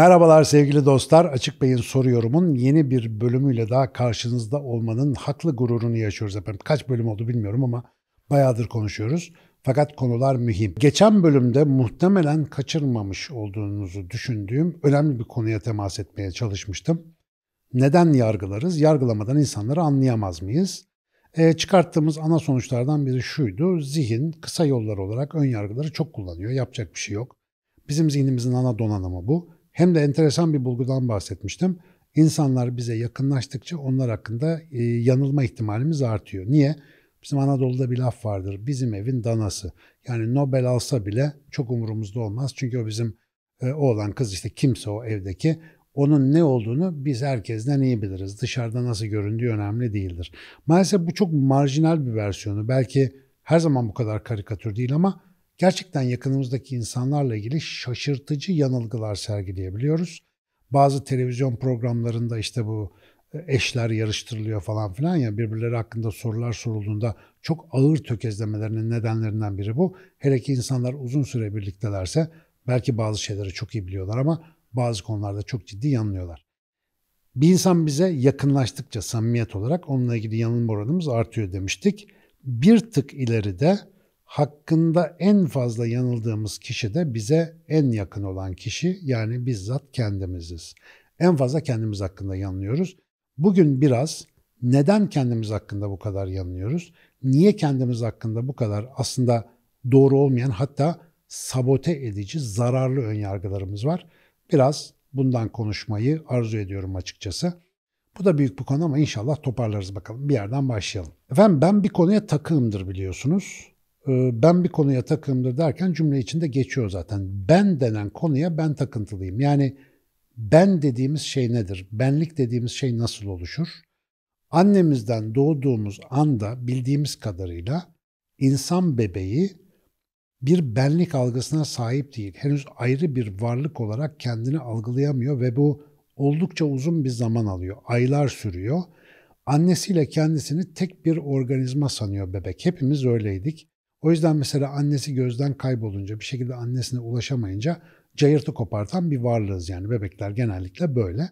Merhabalar sevgili dostlar. Açık Bey'in soruyorumun yeni bir bölümüyle daha karşınızda olmanın haklı gururunu yaşıyoruz efendim. Kaç bölüm oldu bilmiyorum ama bayağıdır konuşuyoruz. Fakat konular mühim. Geçen bölümde muhtemelen kaçırmamış olduğunuzu düşündüğüm önemli bir konuya temas etmeye çalışmıştım. Neden yargılarız? Yargılamadan insanları anlayamaz mıyız? E, çıkarttığımız ana sonuçlardan biri şuydu. Zihin kısa yollar olarak ön yargıları çok kullanıyor. Yapacak bir şey yok. Bizim zihnimizin ana donanımı bu hem de enteresan bir bulgudan bahsetmiştim. İnsanlar bize yakınlaştıkça onlar hakkında e, yanılma ihtimalimiz artıyor. Niye? Bizim Anadolu'da bir laf vardır. Bizim evin danası. Yani Nobel alsa bile çok umurumuzda olmaz. Çünkü o bizim e, oğlan kız işte kimse o evdeki onun ne olduğunu biz herkesten iyi biliriz. Dışarıda nasıl göründüğü önemli değildir. Maalesef bu çok marjinal bir versiyonu. Belki her zaman bu kadar karikatür değil ama gerçekten yakınımızdaki insanlarla ilgili şaşırtıcı yanılgılar sergileyebiliyoruz. Bazı televizyon programlarında işte bu e, eşler yarıştırılıyor falan filan ya birbirleri hakkında sorular sorulduğunda çok ağır tökezlemelerinin nedenlerinden biri bu. Hele ki insanlar uzun süre birliktelerse belki bazı şeyleri çok iyi biliyorlar ama bazı konularda çok ciddi yanılıyorlar. Bir insan bize yakınlaştıkça samimiyet olarak onunla ilgili yanılma oranımız artıyor demiştik. Bir tık ileride hakkında en fazla yanıldığımız kişi de bize en yakın olan kişi yani bizzat kendimiziz. En fazla kendimiz hakkında yanılıyoruz. Bugün biraz neden kendimiz hakkında bu kadar yanılıyoruz? Niye kendimiz hakkında bu kadar aslında doğru olmayan hatta sabote edici, zararlı önyargılarımız var? Biraz bundan konuşmayı arzu ediyorum açıkçası. Bu da büyük bir konu ama inşallah toparlarız bakalım. Bir yerden başlayalım. Efendim ben bir konuya takığımdır biliyorsunuz. Ee, ben bir konuya takığımdır derken cümle içinde geçiyor zaten. Ben denen konuya ben takıntılıyım. Yani ben dediğimiz şey nedir? Benlik dediğimiz şey nasıl oluşur? Annemizden doğduğumuz anda bildiğimiz kadarıyla insan bebeği bir benlik algısına sahip değil. Henüz ayrı bir varlık olarak kendini algılayamıyor ve bu oldukça uzun bir zaman alıyor. Aylar sürüyor. Annesiyle kendisini tek bir organizma sanıyor bebek. Hepimiz öyleydik. O yüzden mesela annesi gözden kaybolunca bir şekilde annesine ulaşamayınca cayırtı kopartan bir varlığız yani bebekler genellikle böyle.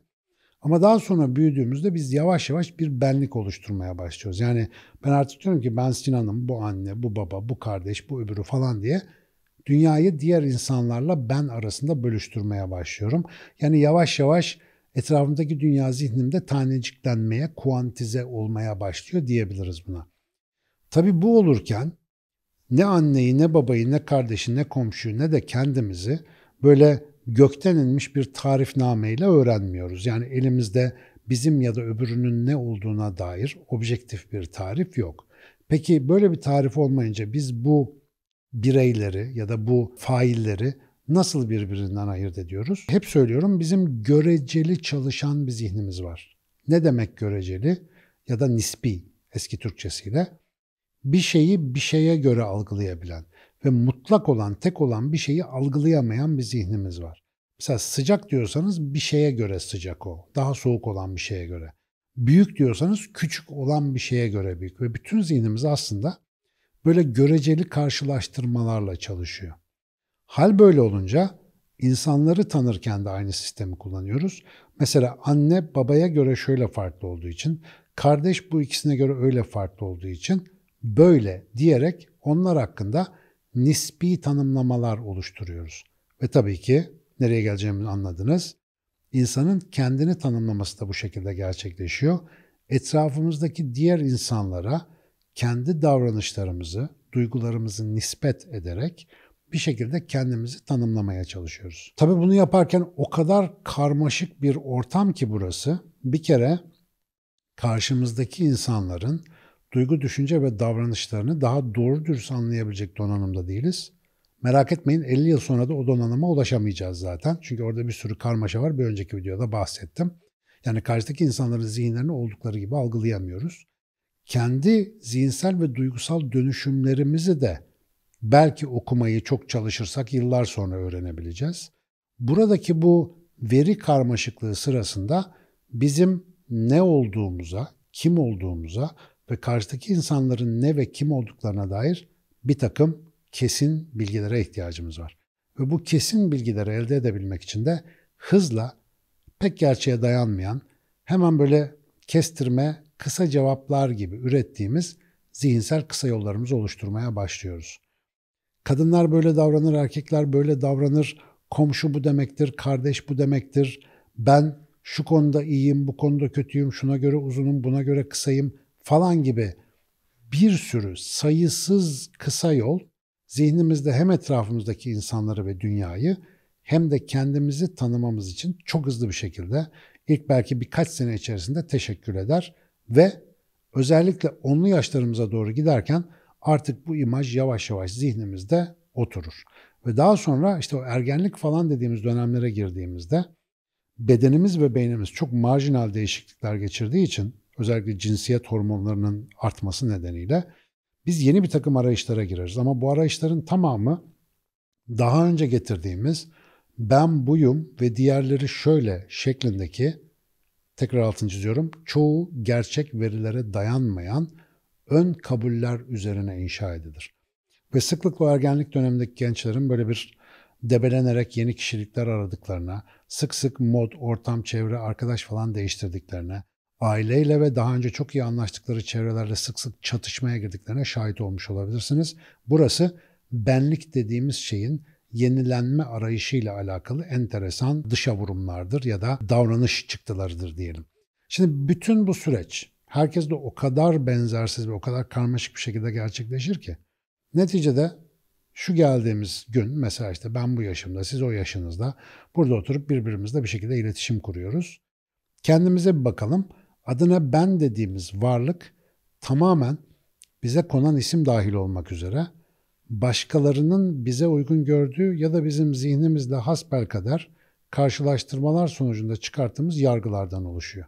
Ama daha sonra büyüdüğümüzde biz yavaş yavaş bir benlik oluşturmaya başlıyoruz. Yani ben artık diyorum ki ben Sinan'ım, bu anne, bu baba, bu kardeş, bu öbürü falan diye dünyayı diğer insanlarla ben arasında bölüştürmeye başlıyorum. Yani yavaş yavaş etrafımdaki dünya zihnimde taneciklenmeye, kuantize olmaya başlıyor diyebiliriz buna. Tabii bu olurken ne anneyi ne babayı ne kardeşi ne komşuyu ne de kendimizi böyle gökten inmiş bir tarifnameyle öğrenmiyoruz. Yani elimizde bizim ya da öbürünün ne olduğuna dair objektif bir tarif yok. Peki böyle bir tarif olmayınca biz bu bireyleri ya da bu failleri nasıl birbirinden ayırt ediyoruz? Hep söylüyorum bizim göreceli çalışan bir zihnimiz var. Ne demek göreceli ya da nispi eski Türkçesiyle? bir şeyi bir şeye göre algılayabilen ve mutlak olan, tek olan bir şeyi algılayamayan bir zihnimiz var. Mesela sıcak diyorsanız bir şeye göre sıcak o. Daha soğuk olan bir şeye göre. Büyük diyorsanız küçük olan bir şeye göre büyük. Ve bütün zihnimiz aslında böyle göreceli karşılaştırmalarla çalışıyor. Hal böyle olunca insanları tanırken de aynı sistemi kullanıyoruz. Mesela anne babaya göre şöyle farklı olduğu için, kardeş bu ikisine göre öyle farklı olduğu için böyle diyerek onlar hakkında nispi tanımlamalar oluşturuyoruz. Ve tabii ki nereye geleceğimi anladınız. İnsanın kendini tanımlaması da bu şekilde gerçekleşiyor. Etrafımızdaki diğer insanlara kendi davranışlarımızı, duygularımızı nispet ederek bir şekilde kendimizi tanımlamaya çalışıyoruz. Tabii bunu yaparken o kadar karmaşık bir ortam ki burası. Bir kere karşımızdaki insanların duygu, düşünce ve davranışlarını daha doğru dürüst anlayabilecek donanımda değiliz. Merak etmeyin 50 yıl sonra da o donanıma ulaşamayacağız zaten. Çünkü orada bir sürü karmaşa var. Bir önceki videoda bahsettim. Yani karşıdaki insanların zihinlerini oldukları gibi algılayamıyoruz. Kendi zihinsel ve duygusal dönüşümlerimizi de belki okumayı çok çalışırsak yıllar sonra öğrenebileceğiz. Buradaki bu veri karmaşıklığı sırasında bizim ne olduğumuza, kim olduğumuza, ve karşıdaki insanların ne ve kim olduklarına dair bir takım kesin bilgilere ihtiyacımız var. Ve bu kesin bilgileri elde edebilmek için de hızla pek gerçeğe dayanmayan hemen böyle kestirme kısa cevaplar gibi ürettiğimiz zihinsel kısa yollarımızı oluşturmaya başlıyoruz. Kadınlar böyle davranır, erkekler böyle davranır, komşu bu demektir, kardeş bu demektir, ben şu konuda iyiyim, bu konuda kötüyüm, şuna göre uzunum, buna göre kısayım falan gibi bir sürü sayısız kısa yol zihnimizde hem etrafımızdaki insanları ve dünyayı hem de kendimizi tanımamız için çok hızlı bir şekilde ilk belki birkaç sene içerisinde teşekkür eder ve özellikle onlu yaşlarımıza doğru giderken artık bu imaj yavaş yavaş zihnimizde oturur. Ve daha sonra işte o ergenlik falan dediğimiz dönemlere girdiğimizde bedenimiz ve beynimiz çok marjinal değişiklikler geçirdiği için özellikle cinsiyet hormonlarının artması nedeniyle biz yeni bir takım arayışlara gireriz. Ama bu arayışların tamamı daha önce getirdiğimiz ben buyum ve diğerleri şöyle şeklindeki tekrar altını çiziyorum çoğu gerçek verilere dayanmayan ön kabuller üzerine inşa edilir. Ve sıklıkla ergenlik dönemindeki gençlerin böyle bir debelenerek yeni kişilikler aradıklarına, sık sık mod, ortam, çevre, arkadaş falan değiştirdiklerine, aileyle ve daha önce çok iyi anlaştıkları çevrelerle sık sık çatışmaya girdiklerine şahit olmuş olabilirsiniz. Burası benlik dediğimiz şeyin yenilenme arayışıyla alakalı enteresan dışa vurumlardır ya da davranış çıktılarıdır diyelim. Şimdi bütün bu süreç herkes de o kadar benzersiz ve o kadar karmaşık bir şekilde gerçekleşir ki neticede şu geldiğimiz gün mesela işte ben bu yaşımda siz o yaşınızda burada oturup birbirimizle bir şekilde iletişim kuruyoruz. Kendimize bir bakalım adına ben dediğimiz varlık tamamen bize konan isim dahil olmak üzere başkalarının bize uygun gördüğü ya da bizim zihnimizle hasbel kadar karşılaştırmalar sonucunda çıkarttığımız yargılardan oluşuyor.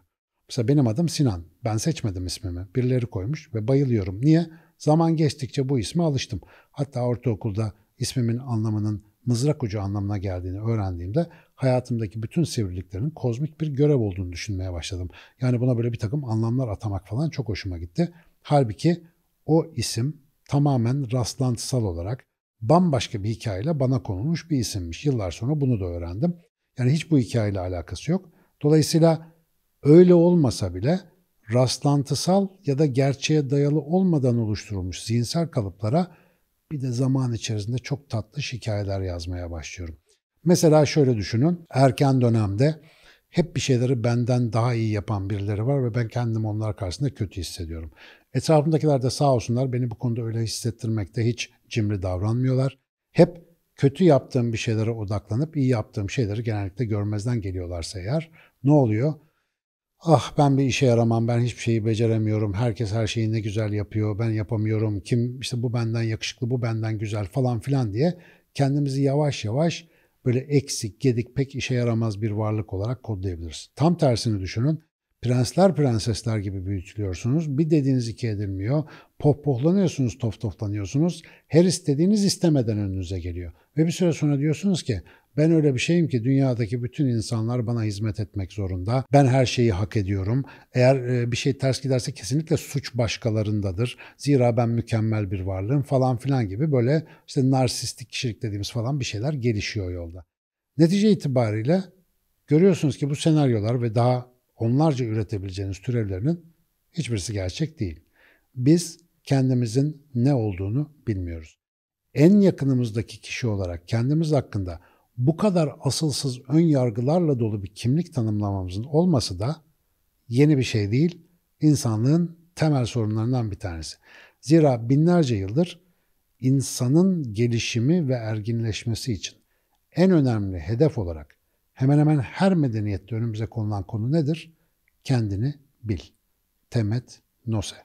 Mesela benim adım Sinan. Ben seçmedim ismimi. Birileri koymuş ve bayılıyorum. Niye? Zaman geçtikçe bu isme alıştım. Hatta ortaokulda ismimin anlamının mızrak ucu anlamına geldiğini öğrendiğimde hayatımdaki bütün sivriliklerin kozmik bir görev olduğunu düşünmeye başladım. Yani buna böyle bir takım anlamlar atamak falan çok hoşuma gitti. Halbuki o isim tamamen rastlantısal olarak bambaşka bir hikayeyle bana konulmuş bir isimmiş. Yıllar sonra bunu da öğrendim. Yani hiç bu hikayeyle alakası yok. Dolayısıyla öyle olmasa bile rastlantısal ya da gerçeğe dayalı olmadan oluşturulmuş zihinsel kalıplara bir de zaman içerisinde çok tatlı hikayeler yazmaya başlıyorum. Mesela şöyle düşünün, erken dönemde hep bir şeyleri benden daha iyi yapan birileri var ve ben kendim onlar karşısında kötü hissediyorum. Etrafımdakiler de sağ olsunlar beni bu konuda öyle hissettirmekte hiç cimri davranmıyorlar. Hep kötü yaptığım bir şeylere odaklanıp iyi yaptığım şeyleri genellikle görmezden geliyorlarsa eğer ne oluyor? ah ben bir işe yaramam, ben hiçbir şeyi beceremiyorum, herkes her şeyi ne güzel yapıyor, ben yapamıyorum, kim işte bu benden yakışıklı, bu benden güzel falan filan diye kendimizi yavaş yavaş böyle eksik, gedik, pek işe yaramaz bir varlık olarak kodlayabiliriz. Tam tersini düşünün. Prensler prensesler gibi büyütülüyorsunuz. Bir dediğiniz iki edilmiyor. Pohpohlanıyorsunuz, toftoflanıyorsunuz. Her istediğiniz istemeden önünüze geliyor. Ve bir süre sonra diyorsunuz ki ben öyle bir şeyim ki dünyadaki bütün insanlar bana hizmet etmek zorunda. Ben her şeyi hak ediyorum. Eğer e, bir şey ters giderse kesinlikle suç başkalarındadır. Zira ben mükemmel bir varlığım falan filan gibi böyle işte narsistik kişilik dediğimiz falan bir şeyler gelişiyor yolda. Netice itibariyle görüyorsunuz ki bu senaryolar ve daha onlarca üretebileceğiniz türevlerinin hiçbirisi gerçek değil. Biz kendimizin ne olduğunu bilmiyoruz. En yakınımızdaki kişi olarak kendimiz hakkında bu kadar asılsız ön yargılarla dolu bir kimlik tanımlamamızın olması da yeni bir şey değil, insanlığın temel sorunlarından bir tanesi. Zira binlerce yıldır insanın gelişimi ve erginleşmesi için en önemli hedef olarak hemen hemen her medeniyette önümüze konulan konu nedir? Kendini bil. Temet nose.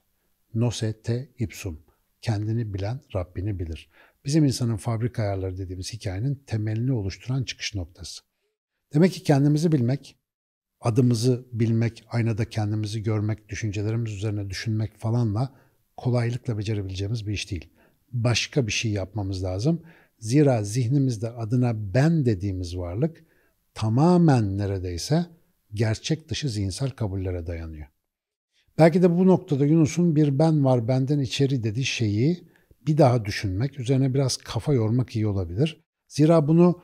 Nose te ipsum. Kendini bilen Rabbini bilir. Bizim insanın fabrika ayarları dediğimiz hikayenin temelini oluşturan çıkış noktası. Demek ki kendimizi bilmek, adımızı bilmek, aynada kendimizi görmek, düşüncelerimiz üzerine düşünmek falanla kolaylıkla becerebileceğimiz bir iş değil. Başka bir şey yapmamız lazım. Zira zihnimizde adına ben dediğimiz varlık tamamen neredeyse gerçek dışı zihinsel kabullere dayanıyor. Belki de bu noktada Yunus'un bir ben var benden içeri dediği şeyi bir daha düşünmek, üzerine biraz kafa yormak iyi olabilir. Zira bunu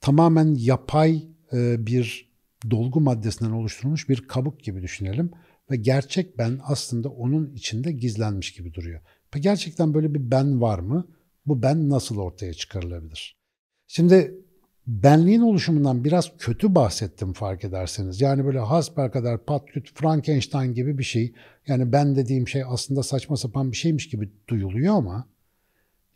tamamen yapay e, bir dolgu maddesinden oluşturulmuş bir kabuk gibi düşünelim ve gerçek ben aslında onun içinde gizlenmiş gibi duruyor. Peki gerçekten böyle bir ben var mı? Bu ben nasıl ortaya çıkarılabilir? Şimdi benliğin oluşumundan biraz kötü bahsettim fark ederseniz. Yani böyle hasper kadar patküt Frankenstein gibi bir şey. Yani ben dediğim şey aslında saçma sapan bir şeymiş gibi duyuluyor ama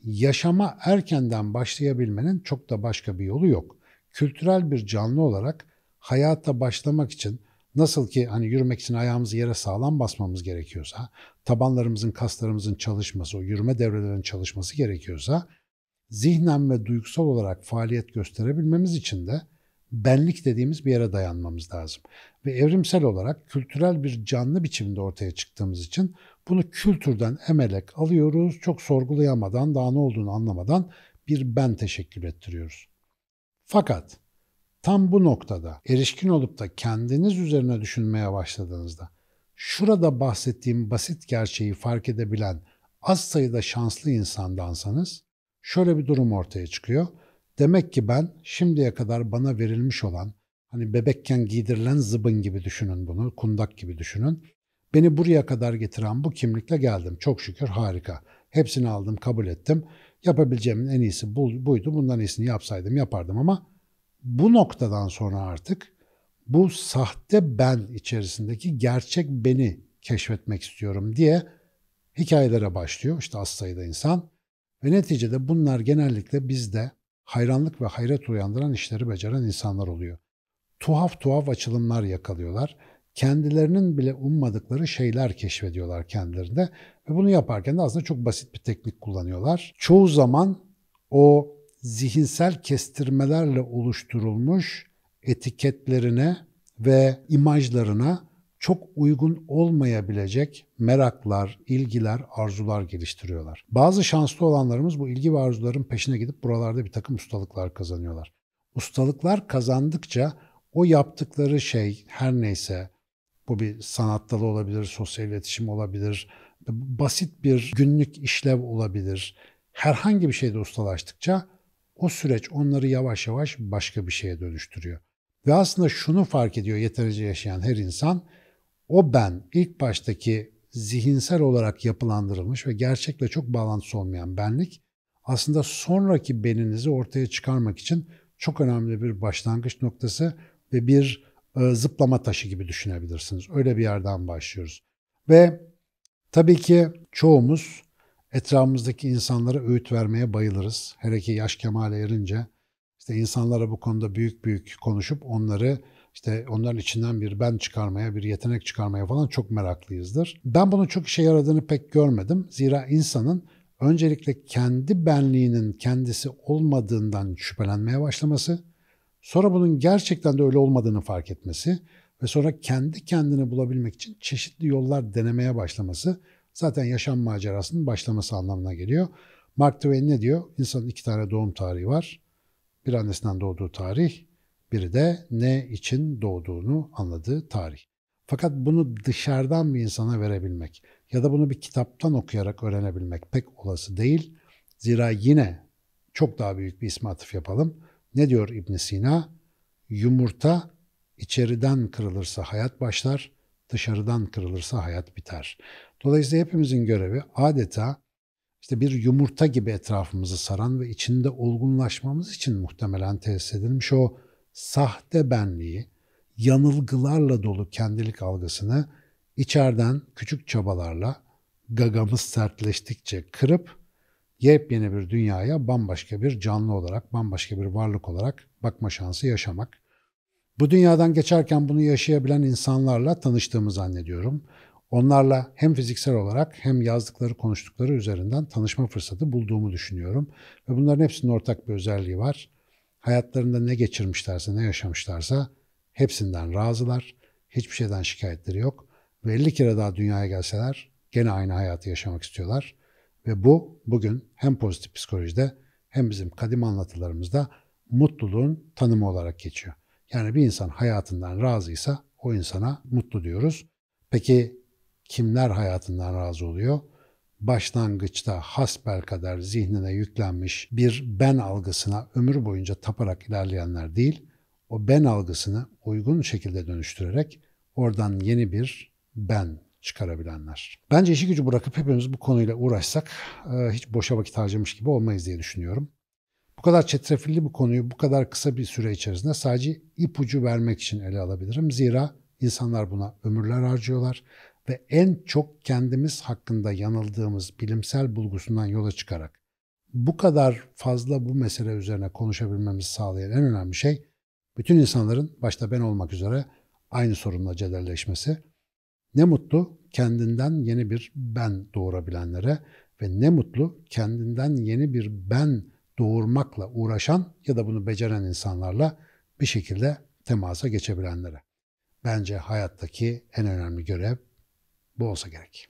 yaşama erkenden başlayabilmenin çok da başka bir yolu yok. Kültürel bir canlı olarak hayata başlamak için nasıl ki hani yürümek için ayağımızı yere sağlam basmamız gerekiyorsa, tabanlarımızın, kaslarımızın çalışması, o yürüme devrelerinin çalışması gerekiyorsa zihnen ve duygusal olarak faaliyet gösterebilmemiz için de benlik dediğimiz bir yere dayanmamız lazım. Ve evrimsel olarak kültürel bir canlı biçimde ortaya çıktığımız için bunu kültürden emelek alıyoruz, çok sorgulayamadan, daha ne olduğunu anlamadan bir ben teşekkül ettiriyoruz. Fakat tam bu noktada erişkin olup da kendiniz üzerine düşünmeye başladığınızda şurada bahsettiğim basit gerçeği fark edebilen az sayıda şanslı insandansanız şöyle bir durum ortaya çıkıyor. Demek ki ben şimdiye kadar bana verilmiş olan hani bebekken giydirilen zıbın gibi düşünün bunu, kundak gibi düşünün. Beni buraya kadar getiren bu kimlikle geldim. Çok şükür harika. Hepsini aldım, kabul ettim. Yapabileceğimin en iyisi bu buydu. Bundan iyisini yapsaydım yapardım ama bu noktadan sonra artık bu sahte ben içerisindeki gerçek beni keşfetmek istiyorum diye hikayelere başlıyor. İşte az sayıda insan ve neticede bunlar genellikle bizde hayranlık ve hayret uyandıran işleri beceren insanlar oluyor. Tuhaf tuhaf açılımlar yakalıyorlar. Kendilerinin bile ummadıkları şeyler keşfediyorlar kendilerinde ve bunu yaparken de aslında çok basit bir teknik kullanıyorlar. Çoğu zaman o zihinsel kestirmelerle oluşturulmuş etiketlerine ve imajlarına çok uygun olmayabilecek meraklar, ilgiler, arzular geliştiriyorlar. Bazı şanslı olanlarımız bu ilgi ve arzuların peşine gidip buralarda bir takım ustalıklar kazanıyorlar. Ustalıklar kazandıkça o yaptıkları şey her neyse bu bir sanat dalı olabilir, sosyal iletişim olabilir, basit bir günlük işlev olabilir. Herhangi bir şeyde ustalaştıkça o süreç onları yavaş yavaş başka bir şeye dönüştürüyor. Ve aslında şunu fark ediyor yeterince yaşayan her insan o ben ilk baştaki zihinsel olarak yapılandırılmış ve gerçekle çok bağlantısı olmayan benlik aslında sonraki beninizi ortaya çıkarmak için çok önemli bir başlangıç noktası ve bir e, zıplama taşı gibi düşünebilirsiniz. Öyle bir yerden başlıyoruz. Ve tabii ki çoğumuz etrafımızdaki insanlara öğüt vermeye bayılırız. Hele ki yaş kemale erince işte insanlara bu konuda büyük büyük konuşup onları işte onların içinden bir ben çıkarmaya, bir yetenek çıkarmaya falan çok meraklıyızdır. Ben bunun çok işe yaradığını pek görmedim. Zira insanın öncelikle kendi benliğinin kendisi olmadığından şüphelenmeye başlaması, sonra bunun gerçekten de öyle olmadığını fark etmesi ve sonra kendi kendini bulabilmek için çeşitli yollar denemeye başlaması zaten yaşam macerasının başlaması anlamına geliyor. Mark Twain ne diyor? İnsanın iki tane doğum tarihi var. Bir annesinden doğduğu tarih, biri de ne için doğduğunu anladığı tarih. Fakat bunu dışarıdan bir insana verebilmek ya da bunu bir kitaptan okuyarak öğrenebilmek pek olası değil. Zira yine çok daha büyük bir ismatif yapalım. Ne diyor İbn Sina? Yumurta içeriden kırılırsa hayat başlar, dışarıdan kırılırsa hayat biter. Dolayısıyla hepimizin görevi adeta işte bir yumurta gibi etrafımızı saran ve içinde olgunlaşmamız için muhtemelen tesis edilmiş o sahte benliği, yanılgılarla dolu kendilik algısını içeriden küçük çabalarla gagamız sertleştikçe kırıp yepyeni bir dünyaya bambaşka bir canlı olarak, bambaşka bir varlık olarak bakma şansı yaşamak. Bu dünyadan geçerken bunu yaşayabilen insanlarla tanıştığımı zannediyorum. Onlarla hem fiziksel olarak hem yazdıkları, konuştukları üzerinden tanışma fırsatı bulduğumu düşünüyorum. Ve bunların hepsinin ortak bir özelliği var. Hayatlarında ne geçirmişlerse, ne yaşamışlarsa hepsinden razılar. Hiçbir şeyden şikayetleri yok. Ve 50 kere daha dünyaya gelseler gene aynı hayatı yaşamak istiyorlar. Ve bu bugün hem pozitif psikolojide hem bizim kadim anlatılarımızda mutluluğun tanımı olarak geçiyor. Yani bir insan hayatından razıysa o insana mutlu diyoruz. Peki kimler hayatından razı oluyor? başlangıçta hasbel kadar zihnine yüklenmiş bir ben algısına ömür boyunca taparak ilerleyenler değil, o ben algısını uygun şekilde dönüştürerek oradan yeni bir ben çıkarabilenler. Bence işi gücü bırakıp hepimiz bu konuyla uğraşsak e, hiç boşa vakit harcamış gibi olmayız diye düşünüyorum. Bu kadar çetrefilli bu konuyu bu kadar kısa bir süre içerisinde sadece ipucu vermek için ele alabilirim. Zira insanlar buna ömürler harcıyorlar ve en çok kendimiz hakkında yanıldığımız bilimsel bulgusundan yola çıkarak bu kadar fazla bu mesele üzerine konuşabilmemizi sağlayan en önemli şey bütün insanların başta ben olmak üzere aynı sorunla cederleşmesi Ne mutlu kendinden yeni bir ben doğurabilenlere ve ne mutlu kendinden yeni bir ben doğurmakla uğraşan ya da bunu beceren insanlarla bir şekilde temasa geçebilenlere. Bence hayattaki en önemli görev bu olsa gerek.